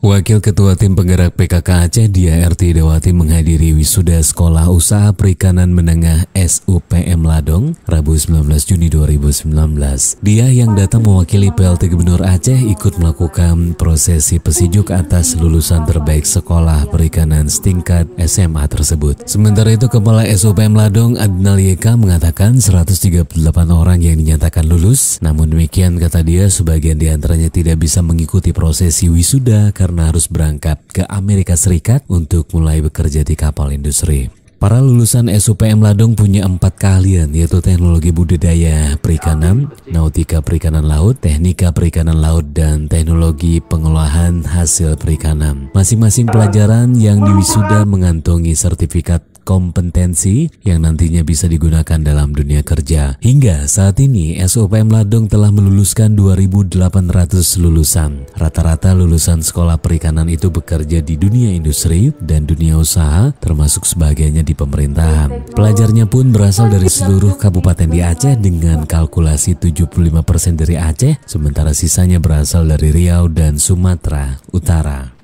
Wakil Ketua Tim Penggerak PKK Aceh RT Dewati menghadiri wisuda Sekolah Usaha Perikanan Menengah SUPM Ladong Rabu 19 Juni 2019. Dia yang datang mewakili PLT Gubernur Aceh ikut melakukan prosesi pesijuk atas lulusan terbaik sekolah perikanan setingkat SMA tersebut. Sementara itu Kepala SUPM Ladong Adnal Yeka mengatakan 138 orang yang dinyatakan lulus. Namun demikian kata dia sebagian diantaranya tidak bisa mengikuti prosesi wisuda karena karena harus berangkat ke Amerika Serikat untuk mulai bekerja di kapal industri. Para lulusan SUPM Ladung punya empat keahlian yaitu teknologi budidaya perikanan, nautika perikanan laut, teknika perikanan laut, dan teknologi pengolahan hasil perikanan. Masing-masing pelajaran yang diwisuda mengantongi sertifikat kompetensi yang nantinya bisa digunakan dalam dunia kerja. Hingga saat ini, SUPM Ladung telah meluluskan 2.800 lulusan. Rata-rata lulusan sekolah perikanan itu bekerja di dunia industri dan dunia usaha, termasuk sebagainya di pemerintahan. Pelajarnya pun berasal dari seluruh kabupaten di Aceh dengan kalkulasi 75% dari Aceh, sementara sisanya berasal dari Riau dan Sumatera Utara.